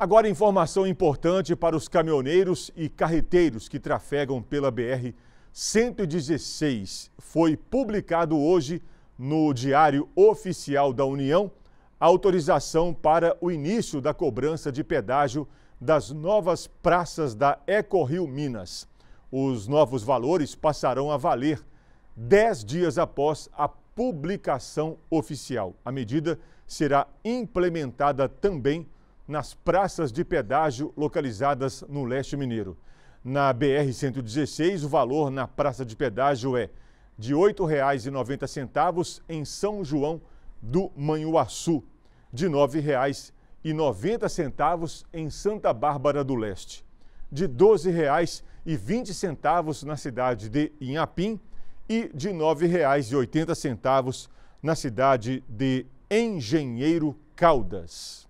Agora, informação importante para os caminhoneiros e carreteiros que trafegam pela BR 116. Foi publicado hoje no Diário Oficial da União a autorização para o início da cobrança de pedágio das novas praças da EcoRio Minas. Os novos valores passarão a valer 10 dias após a publicação oficial. A medida será implementada também nas praças de pedágio localizadas no leste mineiro. Na BR-116, o valor na praça de pedágio é de R$ 8,90 em São João do Manhuaçu, de R$ 9,90 em Santa Bárbara do Leste, de R$ 12,20 na cidade de Inhapim e de R$ 9,80 na cidade de Engenheiro Caldas.